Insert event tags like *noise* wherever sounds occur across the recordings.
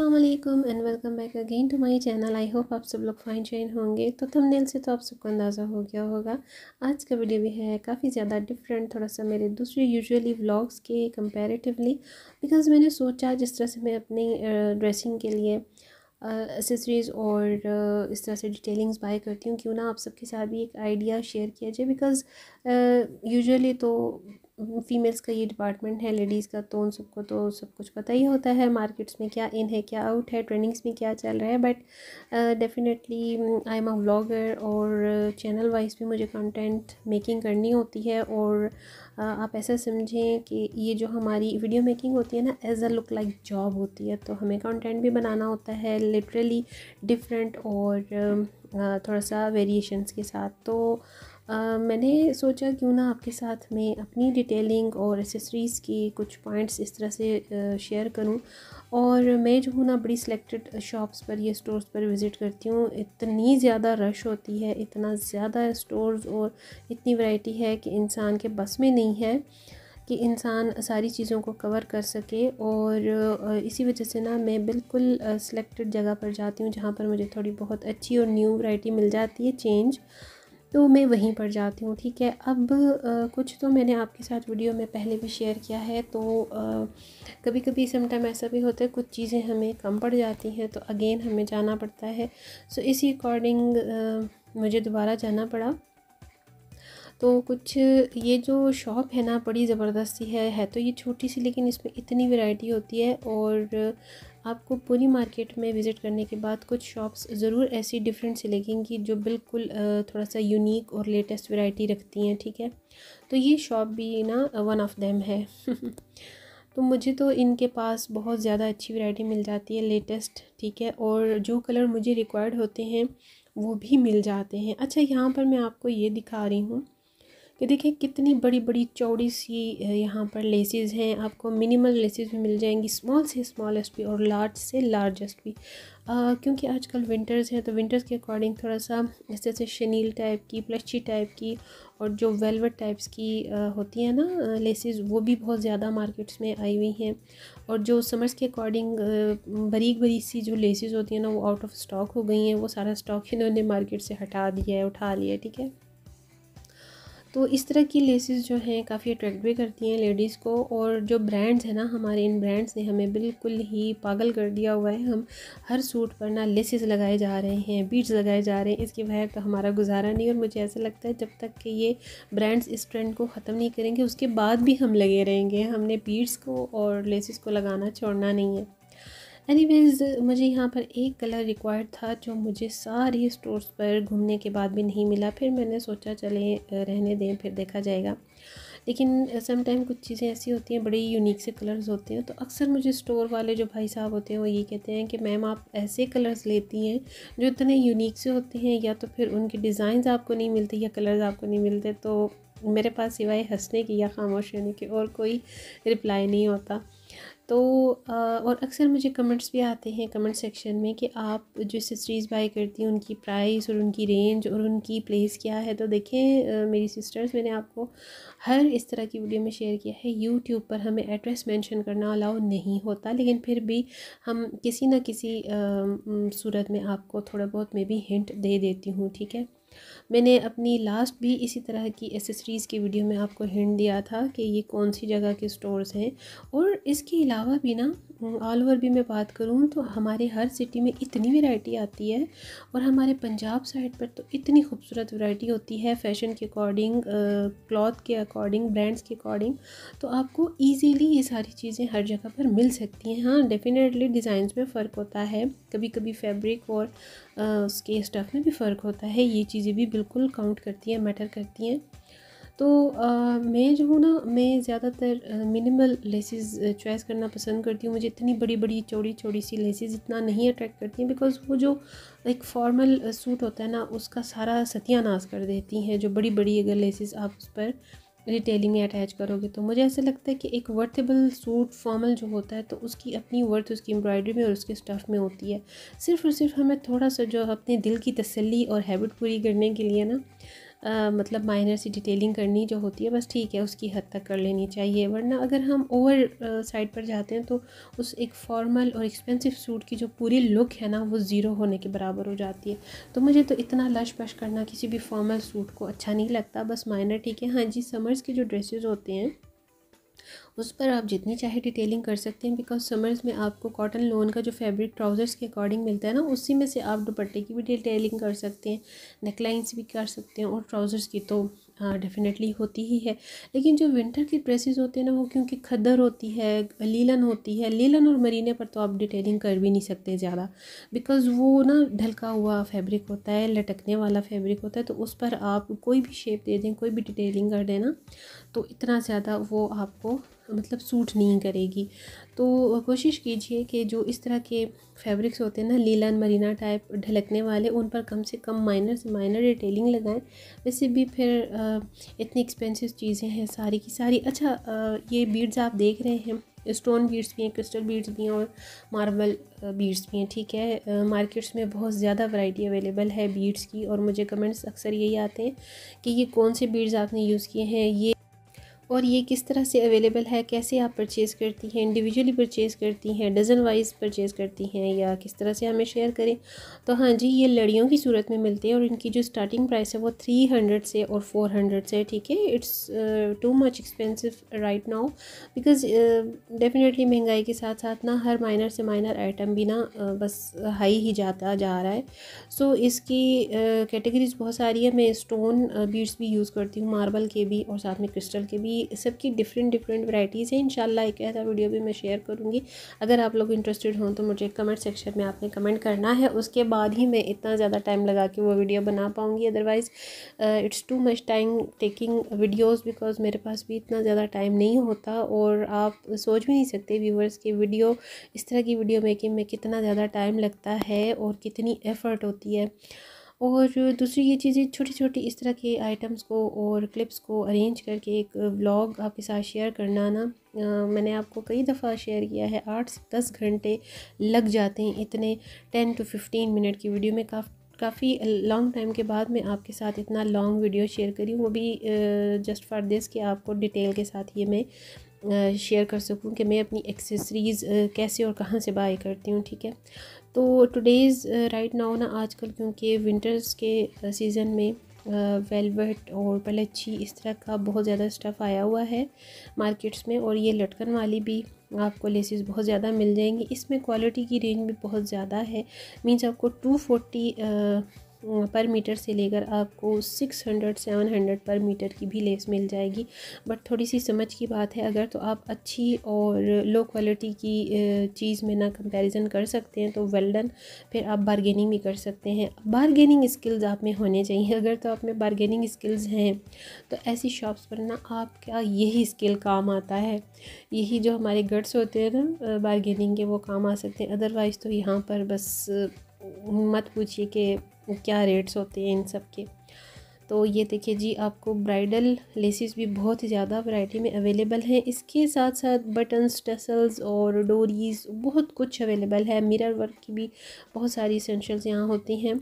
Aslam and welcome back again to my channel I hope आप सब लोग फाइन शाइन होंगे तो थंबनेल से तो आप सबको अंदाज़ा हो गया होगा आज का वीडियो भी है काफ़ी ज़्यादा डिफरेंट थोड़ा सा मेरे दूसरे यूजुअली व्लॉग्स के कंपैरेटिवली बिकॉज़ मैंने सोचा जिस तरह से मैं अपनी ड्रेसिंग के लिए एसेसरीज़ uh, और uh, इस तरह से डिटेलिंग्स बाय करती हूँ क्यों ना आप सबके साथ भी एक आइडिया शेयर किया जाए बिकॉज़ यूजुअली तो फीमेल्स का ये डिपार्टमेंट है लेडीज़ का तो उन सबको तो सब कुछ पता ही होता है मार्केट्स में क्या इन है क्या आउट है ट्रेनिंग्स में क्या चल रहा है but definitely I am a vlogger mm, और चैनल वाइज भी मुझे कंटेंट मेकिंग करनी होती है और uh, आप ऐसा समझें कि ये जो हमारी वीडियो मेकिंग होती है ना as a look like job होती है तो हमें कॉन्टेंट भी बनाना होता है लिटरली डिफरेंट और uh, थोड़ा सा वेरिएशंस के साथ तो मैंने सोचा क्यों ना आपके साथ मैं अपनी डिटेलिंग और एसेसरीज़ की कुछ पॉइंट्स इस तरह से शेयर करूं और मैं जो हूँ ना बड़ी सिलेक्टेड शॉप्स पर या स्टोर्स पर विज़िट करती हूँ इतनी ज़्यादा रश होती है इतना ज़्यादा स्टोर्स और इतनी वैरायटी है कि इंसान के बस में नहीं है कि इंसान सारी चीज़ों को कवर कर सके और इसी वजह से ना मैं बिल्कुल सिलेक्टेड जगह पर जाती हूँ जहाँ पर मुझे थोड़ी बहुत अच्छी और न्यू वैरायटी मिल जाती है चेंज तो मैं वहीं पर जाती हूँ ठीक है अब आ, कुछ तो मैंने आपके साथ वीडियो में पहले भी शेयर किया है तो आ, कभी कभी समटाइम ऐसा भी होता है कुछ चीज़ें हमें कम पड़ जाती हैं तो अगेन हमें जाना पड़ता है सो इसी अकॉर्डिंग मुझे दोबारा जाना पड़ा तो कुछ ये जो शॉप है ना बड़ी ज़बरदस्ती है है तो ये छोटी सी लेकिन इसमें इतनी वैरायटी होती है और आपको पूरी मार्केट में विज़िट करने के बाद कुछ शॉप्स ज़रूर ऐसी डिफरेंट से लगेंगी जो बिल्कुल थोड़ा सा यूनिक और लेटेस्ट वैरायटी रखती हैं ठीक है तो ये शॉप भी ना वन ऑफ देम है *laughs* तो मुझे तो इनके पास बहुत ज़्यादा अच्छी वैरायटी मिल जाती है लेटेस्ट ठीक है और जो कलर मुझे रिक्वायर्ड होते हैं वो भी मिल जाते हैं अच्छा यहाँ पर मैं आपको ये दिखा रही हूँ कि देखिए कितनी बड़ी बड़ी चौड़ी सी यहाँ पर लेसेज हैं आपको मिनिमल लेसेज भी मिल जाएंगी स्मॉल से स्मॉलेस्ट भी और लार्ज से लार्जेस्ट भी आ, क्योंकि आजकल विंटर्स हैं तो विंटर्स के अकॉर्डिंग थोड़ा सा ऐसे ऐसे शनील टाइप की प्लची टाइप की और जो वेलवेट टाइप्स की आ, होती है ना लेसेज वो भी बहुत ज़्यादा मार्केट्स में आई हुई हैं और जो समर्स के अकॉर्डिंग बरीक बरीक सी जो लेसेज होती हैं ना वो आउट ऑफ स्टॉक हो गई हैं वो सारा स्टॉक इन्होंने मार्केट से हटा दिया है उठा लिया है ठीक है तो इस तरह की लेसेस जो हैं काफ़ी अट्रैक्ट भी करती हैं लेडीज़ को और जो ब्रांड्स हैं ना हमारे इन ब्रांड्स ने हमें बिल्कुल ही पागल कर दिया हुआ है हम हर सूट पर ना लेसेस लगाए जा रहे हैं बीट्स लगाए जा रहे हैं इसके वजह का हमारा गुजारा नहीं और मुझे ऐसा लगता है जब तक कि ये ब्रांड्स इस ट्रेंड को ख़त्म नहीं करेंगे उसके बाद भी हम लगे रहेंगे हमने बीट्स को और लेसिस को लगाना छोड़ना नहीं है एनीवेज़ मुझे यहाँ पर एक कलर रिक्वायर्ड था जो मुझे सारे स्टोर्स पर घूमने के बाद भी नहीं मिला फिर मैंने सोचा चले रहने दें फिर देखा जाएगा लेकिन समटाइम कुछ चीज़ें ऐसी होती हैं बड़े यूनिक से कलर्स होते हैं तो अक्सर मुझे स्टोर वाले जो भाई साहब होते हैं वो ये कहते हैं कि मैम आप ऐसे कलर्स लेती हैं जो इतने यूनिक से होते हैं या तो फिर उनके डिज़ाइंस आपको नहीं मिलते या कलर्स आपको नहीं मिलते तो मेरे पास सिवाय हंसने की या खामोश रहने की और कोई रिप्लाई नहीं होता तो और अक्सर मुझे कमेंट्स भी आते हैं कमेंट सेक्शन में कि आप जो सिस्टर्स बाई करती हैं उनकी प्राइस और उनकी रेंज और उनकी प्लेस क्या है तो देखें मेरी सिस्टर्स मैंने आपको हर इस तरह की वीडियो में शेयर किया है यूट्यूब पर हमें एड्रेस मेंशन करना अलाउ नहीं होता लेकिन फिर भी हम किसी ना किसी सूरत में आपको थोड़ा बहुत मैं भी हिंट दे देती हूँ ठीक है मैंने अपनी लास्ट भी इसी तरह की एसेसरीज़ की वीडियो में आपको हिंट दिया था कि ये कौन सी जगह के स्टोर्स हैं और इसके अलावा भी ना ऑल ओवर भी मैं बात करूँ तो हमारे हर सिटी में इतनी वैरायटी आती है और हमारे पंजाब साइड पर तो इतनी खूबसूरत वैरायटी होती है फैशन के अकॉर्डिंग क्लॉथ के अकॉर्डिंग ब्रांड्स के अकॉर्डिंग तो आपको इजीली ये सारी चीज़ें हर जगह पर मिल सकती हैं हाँ डेफिनेटली डिज़ाइंस में फ़र्क होता है कभी कभी फैब्रिक और उसके स्टफ़ में भी फ़र्क होता है ये चीज़ें भी बिल्कुल काउंट करती हैं मैटर करती हैं तो आ, मैं जो हूँ ना मैं ज़्यादातर मिनिमल लेसेस चॉइस करना पसंद करती हूँ मुझे इतनी बड़ी बड़ी चौड़ी चौड़ी सी लेसेस इतना नहीं अट्रैक्ट करती हैं बिकॉज वो जो एक फॉर्मल सूट होता है ना उसका सारा सत्यानाश कर देती हैं जो बड़ी बड़ी अगर लेसेस आप उस पर रिटेलिंग में अटैच करोगे तो मुझे ऐसा लगता है कि एक वर्थेबल सूट फॉर्मल जो होता है तो उसकी अपनी वर्थ उसकी एम्ब्रॉयडरी में और उसके स्टफ़ में होती है सिर्फ और सिर्फ हमें थोड़ा सा जो अपने दिल की तसल्ली और हैबिट पूरी करने के लिए ना आ, मतलब माइनर सी डिटेलिंग करनी जो होती है बस ठीक है उसकी हद तक कर लेनी चाहिए वरना अगर हम ओवर साइड पर जाते हैं तो उस एक फॉर्मल और एक्सपेंसिव सूट की जो पूरी लुक है ना वो ज़ीरो होने के बराबर हो जाती है तो मुझे तो इतना लश पश करना किसी भी फॉर्मल सूट को अच्छा नहीं लगता बस माइनर ठीक है हाँ जी समर्स के जो ड्रेसेज होते हैं उस पर आप जितनी चाहे डिटेलिंग कर सकते हैं बिकॉज समर्स में आपको कॉटन लोन का जो फैब्रिक ट्राउज़र्स के अकॉर्डिंग मिलता है ना उसी में से आप दुपट्टे की भी डिटेलिंग कर सकते हैं नेकलाइंस भी कर सकते हैं और ट्राउज़र्स की तो डेफिनेटली हाँ, होती ही है लेकिन जो विंटर की ड्रेसेस होते हैं ना वो क्योंकि खद्दर होती है लीलन होती है लीलन और मरीने पर तो आप डिटेलिंग कर भी नहीं सकते ज़्यादा बिकॉज़ वो ना ढलका हुआ फैब्रिक होता है लटकने वाला फैब्रिक होता है तो उस पर आप कोई भी शेप दे दें कोई भी डिटेलिंग कर देना तो इतना ज़्यादा वो आपको मतलब सूट नहीं करेगी तो कोशिश कीजिए कि जो इस तरह के फैब्रिक्स होते हैं ना लीला मरीना टाइप ढलकने वाले उन पर कम से कम माइनर से माइनर डिटेलिंग लगाएं वैसे भी फिर इतनी एक्सपेंसिव चीज़ें हैं सारी की सारी अच्छा ये बीड्स आप देख रहे हैं स्टोन बीड्स भी हैं क्रिस्टल बीड्स भी हैं और मार्बल बीड्स भी हैं ठीक है मार्केट्स में बहुत ज़्यादा वैरायटी अवेलेबल है बीड्स की और मुझे कमेंट्स अक्सर यही आते हैं कि ये कौन से बीड्स आपने यूज़ किए हैं ये और ये किस तरह से अवेलेबल है कैसे आप परचेज़ करती हैं इंडिविजुअली परचेज़ करती हैं डजन वाइज परचेज़ करती हैं या किस तरह से हमें शेयर करें तो हाँ जी ये लड़ियों की सूरत में मिलते हैं और इनकी जो स्टार्टिंग प्राइस है वो थ्री हंड्रेड से और फोर हंड्रेड से ठीक है it's too much expensive right now because definitely महंगाई के साथ साथ ना हर माइनर से माइनर आइटम भी ना uh, बस हाई ही जाता जा रहा है सो so, इसकी कैटेगरीज uh, बहुत सारी है मैं स्टोन बीड्स uh, भी यूज़ करती हूँ मार्बल के भी और साथ में क्रिस्टल के भी की सबकी डिफरेंट डिफरेंट वैराइटीज़ हैं इंशाल्लाह एक ऐसा वीडियो भी मैं शेयर करूँगी अगर आप लोग इंटरेस्टेड हों तो मुझे कमेंट सेक्शन में आपने कमेंट करना है उसके बाद ही मैं इतना ज़्यादा टाइम लगा के वो वीडियो बना पाऊँगी otherwise it's too much time taking videos because मेरे पास भी इतना ज़्यादा टाइम नहीं होता और आप सोच भी नहीं सकते व्यूवर्स की वीडियो इस तरह की वीडियो मेकिंग में कितना ज़्यादा टाइम लगता है और कितनी एफ़र्ट होती है और दूसरी ये चीज़ें छोटी छोटी इस तरह के आइटम्स को और क्लिप्स को अरेंज करके एक व्लॉग आपके साथ शेयर करना ना आ, मैंने आपको कई दफ़ा शेयर किया है आठ से दस घंटे लग जाते हैं इतने टेन टू फिफ्टीन मिनट की वीडियो में काफ़ी काफ़ी लॉन्ग टाइम के बाद मैं आपके साथ इतना लॉन्ग वीडियो शेयर करी वो भी जस्ट फॉर दिस कि आपको डिटेल के साथ ये मैं शेयर कर सकूं कि मैं अपनी एक्सेसरीज़ कैसे और कहाँ से बाय करती हूँ ठीक है तो टुडेज़ राइट नाउ ना आजकल क्योंकि विंटर्स के सीज़न uh, में वेलवेट uh, और पलच्छी इस तरह का बहुत ज़्यादा स्टफ़ आया हुआ है मार्केट्स में और ये लटकन वाली भी आपको लेसिस बहुत ज़्यादा मिल जाएंगी इसमें क्वालिटी की रेंज भी बहुत ज़्यादा है मीन्स आपको टू फोर्टी पर मीटर से लेकर आपको सिक्स हंड्रेड सेवन हंड्रेड पर मीटर की भी लेस मिल जाएगी बट थोड़ी सी समझ की बात है अगर तो आप अच्छी और लो क्वालिटी की चीज़ में ना कंपैरिजन कर सकते हैं तो वेल्डन फिर आप बारगेनिंग भी कर सकते हैं बारगेनिंग स्किल्स आप में होने चाहिए अगर तो आप में बारगेनिंग स्किल्स हैं तो ऐसी शॉप्स पर ना आपका यही स्किल काम आता है यही जो हमारे गट्स होते हैं ना बारगेनिंग के वो काम आ सकते हैं अदरवाइज़ तो यहाँ पर बस मत पूछिए कि क्या रेट्स होते हैं इन सब के तो ये देखिए जी आपको ब्राइडल लेसिस भी बहुत ही ज़्यादा वैरायटी में अवेलेबल हैं इसके साथ साथ बटन्स टसल्स और डोरीज बहुत कुछ अवेलेबल है मिरर वर्क की भी बहुत सारी इसेंशल्स यहाँ होती हैं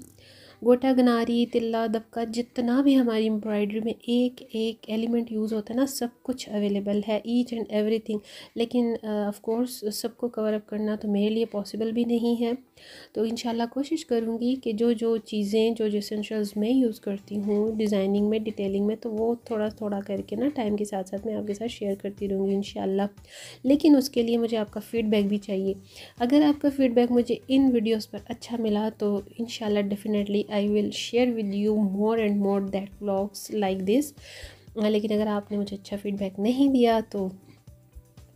गोटा गनारी तिल्ला दबका जितना भी हमारी एम्ब्रॉयडरी में एक एक एलिमेंट यूज़ होता है ना सब कुछ अवेलेबल है ईच एंड एवरीथिंग लेकिन ऑफ कोर्स सबको कवर अप करना तो मेरे लिए पॉसिबल भी नहीं है तो इन कोशिश करूँगी कि जो जो चीज़ें जो जो एसेंशल्स मैं यूज़ करती हूँ डिज़ाइनिंग में डिटेलिंग में तो वो थोड़ा थोड़ा करके ना टाइम के साथ साथ मैं आपके साथ शेयर करती रहूँगी इन लेकिन उसके लिए मुझे आपका फ़ीडबैक भी चाहिए अगर आपका फ़ीडबैक मुझे इन वीडियोज़ पर अच्छा मिला तो इन definitely I will share with you more and more that blogs like this लेकिन अगर आपने मुझे अच्छा फीडबैक नहीं दिया तो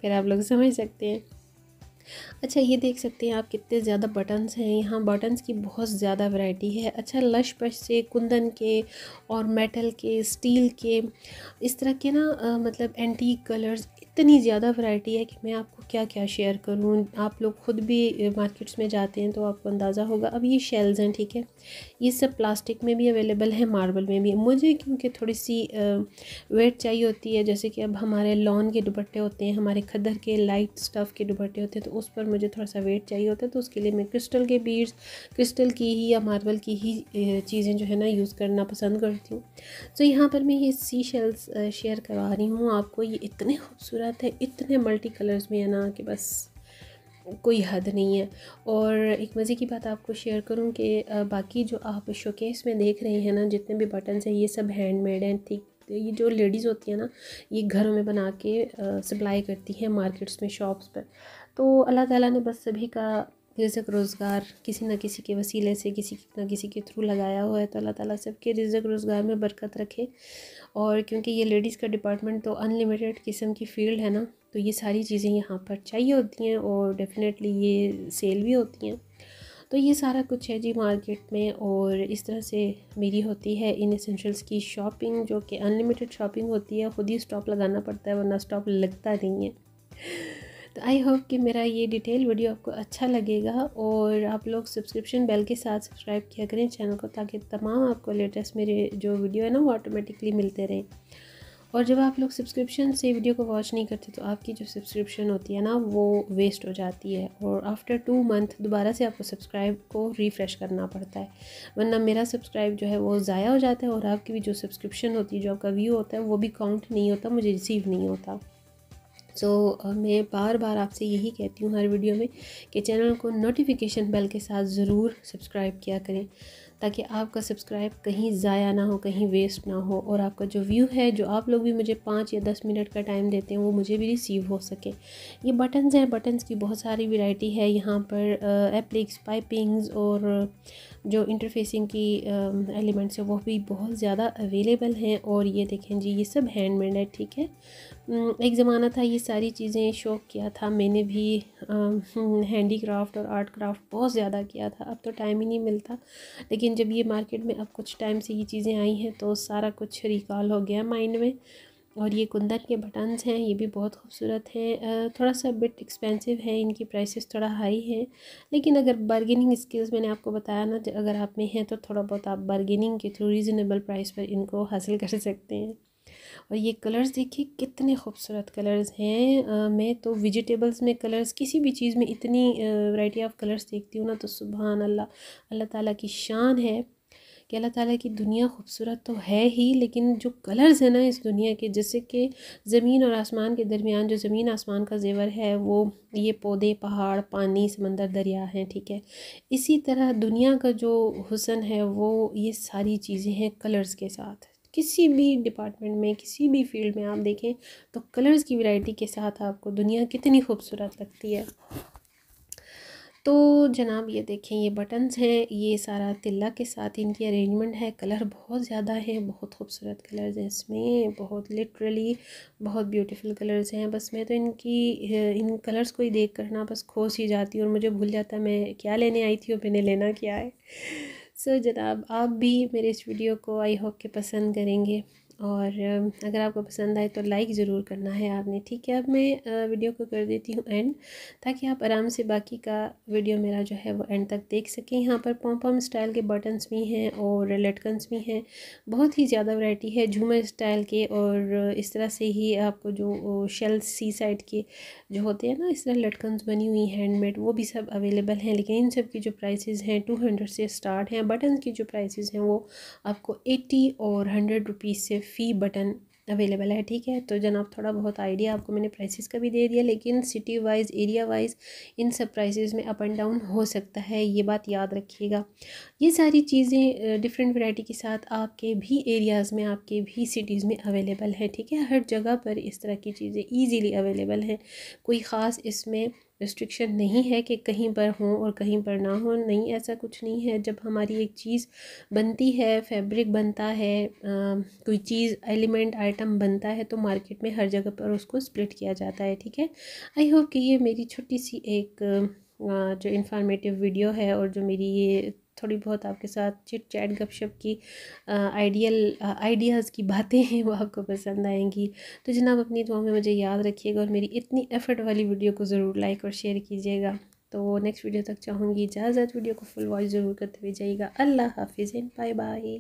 फिर आप लोग समझ सकते हैं अच्छा ये देख सकते हैं आप कितने ज़्यादा बटन्स हैं यहाँ बटन्स की बहुत ज़्यादा वैरायटी है अच्छा लश पश से कुंदन के और मेटल के स्टील के इस तरह के ना मतलब एंटीक कलर्स इतनी ज़्यादा वैरायटी है कि मैं आपको क्या क्या शेयर करूँ आप लोग ख़ुद भी मार्केट्स में जाते हैं तो आपको अंदाज़ा होगा अब ये शेल्स हैं ठीक है ये सब प्लास्टिक में भी अवेलेबल है मार्बल में भी मुझे क्योंकि थोड़ी सी वेट चाहिए होती है जैसे कि अब हमारे लॉन के दुपट्टे होते हैं हमारे खदर के लाइट स्टफ़ के दुपट्टे होते हैं तो उस पर मुझे थोड़ा सा वेट चाहिए होता है तो उसके लिए मैं क्रिस्टल के बीड्स क्रिस्टल की ही या मार्बल की ही चीज़ें जो है ना यूज़ करना पसंद करती हूँ तो यहाँ पर मैं ये सी शेल्स शेयर करवा रही हूँ आपको ये इतने खूबसूरत खूबसूरत है इतने मल्टी कलर्स में है ना कि बस कोई हद नहीं है और एक मज़े की बात आपको शेयर करूं कि बाकी जो आप शोकेस में देख रहे हैं ना जितने भी बटन्स हैं ये सब हैंडमेड हैं ठीक ये जो लेडीज़ होती हैं ना ये घरों में बना के सप्लाई करती हैं मार्केट्स में शॉप्स पर तो अल्लाह ताला ने बस सभी का रिज़क रोज़गार किसी न किसी के वसीले से किसी न किसी के थ्रू लगाया हुआ है तो अल्लाह ताला सबके रिज़क रोज़गार में बरकत रखे और क्योंकि ये लेडीज़ का डिपार्टमेंट तो अनलिमिटेड किस्म की फ़ील्ड है ना तो ये सारी चीज़ें यहाँ पर चाहिए होती हैं और डेफ़िनेटली ये सेल भी होती हैं तो ये सारा कुछ है जी मार्केट में और इस तरह से मेरी होती है इन एसेंशल्स की शॉपिंग जो कि अनलिमिटेड शॉपिंग होती है ख़ुद ही स्टॉप लगाना पड़ता है वरना स्टॉप लगता नहीं है तो आई होप कि मेरा ये डिटेल वीडियो आपको अच्छा लगेगा और आप लोग सब्सक्रिप्शन बेल के साथ सब्सक्राइब किया करें चैनल को ताकि तमाम आपको लेटेस्ट मेरे जो वीडियो है ना वो ऑटोमेटिकली मिलते रहें और जब आप लोग सब्सक्रिप्शन से वीडियो को वॉच नहीं करते तो आपकी जो सब्सक्रिप्शन होती है ना वो वेस्ट हो जाती है और आफ्टर टू मंथ दोबारा से आपको सब्सक्राइब को रिफ़्रेश करना पड़ता है वरना मेरा सब्सक्राइब जो है वो ज़ाया हो जाता है और आपकी भी जो सब्सक्रिप्शन होती है जो आपका व्यू होता है वो भी काउंट नहीं होता मुझे रिसीव नहीं होता सो so, मैं बार बार आपसे यही कहती हूँ हर वीडियो में कि चैनल को नोटिफिकेशन बेल के साथ ज़रूर सब्सक्राइब किया करें ताकि आपका सब्सक्राइब कहीं ज़ाया ना हो कहीं वेस्ट ना हो और आपका जो व्यू है जो आप लोग भी मुझे पाँच या दस मिनट का टाइम देते हैं वो मुझे भी रिसीव हो सके ये बटन्स हैं बटन्स की बहुत सारी वैरायटी है यहाँ पर एप्लिक्स पाइपिंग्स और जो इंटरफेसिंग की एलिमेंट्स हैं वो भी बहुत ज़्यादा अवेलेबल हैं और ये देखें जी ये सब हैंडमेड है ठीक है हम्म, एक ज़माना था ये सारी चीज़ें शौक़ किया था मैंने भी हैंडी क्राफ्ट और आर्ट क्राफ्ट बहुत ज़्यादा किया था अब तो टाइम ही नहीं मिलता लेकिन जब ये मार्केट में अब कुछ टाइम से ये चीज़ें आई हैं तो सारा कुछ रिकॉल हो गया माइंड में और ये कुंदन के बटन्स हैं ये भी बहुत खूबसूरत हैं थोड़ा सा बिट एक्सपेंसिव है इनकी प्राइसेस थोड़ा हाई है लेकिन अगर बार्गेनिंग स्किल्स मैंने आपको बताया ना अगर आप में हैं तो थोड़ा बहुत आप बार्गेनिंग के थ्रू रीज़नेबल प्राइस पर इनको हासिल कर सकते हैं और ये कलर्स देखिए कितने खूबसूरत कलर्स हैं मैं तो वेजिटेबल्स में कलर्स किसी भी चीज़ में इतनी वैरायटी ऑफ कलर्स देखती हूँ ना तो सुबहान अल्लाह अल्लाह ताला की शान है कि अल्लाह ताला की दुनिया खूबसूरत तो है ही लेकिन जो कलर्स हैं ना इस दुनिया के जैसे कि ज़मीन और आसमान के दरमियान जो ज़मीन आसमान का जेवर है वो ये पौधे पहाड़ पानी समंदर दरिया हैं ठीक है इसी तरह दुनिया का जो हुसन है वो ये सारी चीज़ें हैं कलर्स के साथ किसी भी डिपार्टमेंट में किसी भी फील्ड में आप देखें तो कलर्स की वैरायटी के साथ आपको दुनिया कितनी खूबसूरत लगती है तो जनाब ये देखें ये बटन्स हैं ये सारा तिल्ला के साथ इनकी अरेंजमेंट है कलर बहुत ज़्यादा है बहुत खूबसूरत कलर्स हैं इसमें बहुत लिटरली बहुत ब्यूटीफुल कलर्स हैं बस मैं तो इनकी इन कलर्स को ही देख कर ना बस खोस ही जाती हूँ और मुझे भूल जाता मैं क्या लेने आई थी और मैंने लेना क्या है सो so, जनाब आप भी मेरे इस वीडियो को आई होप के पसंद करेंगे और अगर आपको पसंद आए तो लाइक ज़रूर करना है आपने ठीक है अब मैं वीडियो को कर देती हूँ एंड ताकि आप आराम से बाकी का वीडियो मेरा जो है वो एंड तक देख सकें यहाँ पर पॉम पॉम स्टाइल के बटन्स भी हैं और लटकन्स भी हैं बहुत ही ज़्यादा वैरायटी है झूमर स्टाइल के और इस तरह से ही आपको जो शेल सी साइड के जो होते हैं ना इस तरह लटकन्स बनी हुई हैंडमेड वो भी सब अवेलेबल हैं लेकिन इन सब की जो प्राइस हैं टू हंड्रेड से स्टार्ट हैं बटन की जो प्राइस हैं वो आपको एट्टी और हंड्रेड रुपीज़ से फ़ी बटन अवेलेबल है ठीक है तो जनाब थोड़ा बहुत आइडिया आपको मैंने प्राइसेस का भी दे दिया लेकिन सिटी वाइज एरिया वाइज इन सब प्राइसेस में अप एंड डाउन हो सकता है ये बात याद रखिएगा ये सारी चीज़ें डिफरेंट वैरायटी के साथ आपके भी एरियाज़ में आपके भी सिटीज़ में अवेलेबल है ठीक है हर जगह पर इस तरह की चीज़ें ईजीली अवेलेबल हैं कोई ख़ास इसमें रिस्ट्रिक्शन नहीं है कि कहीं पर हो और कहीं पर ना हो नहीं ऐसा कुछ नहीं है जब हमारी एक चीज़ बनती है फैब्रिक बनता है आ, कोई चीज़ एलिमेंट आइटम बनता है तो मार्केट में हर जगह पर उसको स्प्लिट किया जाता है ठीक है आई होप कि ये मेरी छोटी सी एक जो इंफॉर्मेटिव वीडियो है और जो मेरी ये थोड़ी बहुत आपके साथ चिट चैट गपशप की आइडियल आइडियाज़ की बातें हैं वो आपको पसंद आएंगी तो जनाब अपनी दुआ में मुझे याद रखिएगा और मेरी इतनी एफ़र्ट वाली वीडियो को ज़रूर लाइक और शेयर कीजिएगा तो नेक्स्ट वीडियो तक चाहूँगी इजाज़त वीडियो को फुल वॉच ज़रूर करते हुए जाइएगा अल्लाह हाफिज़ बाय बाय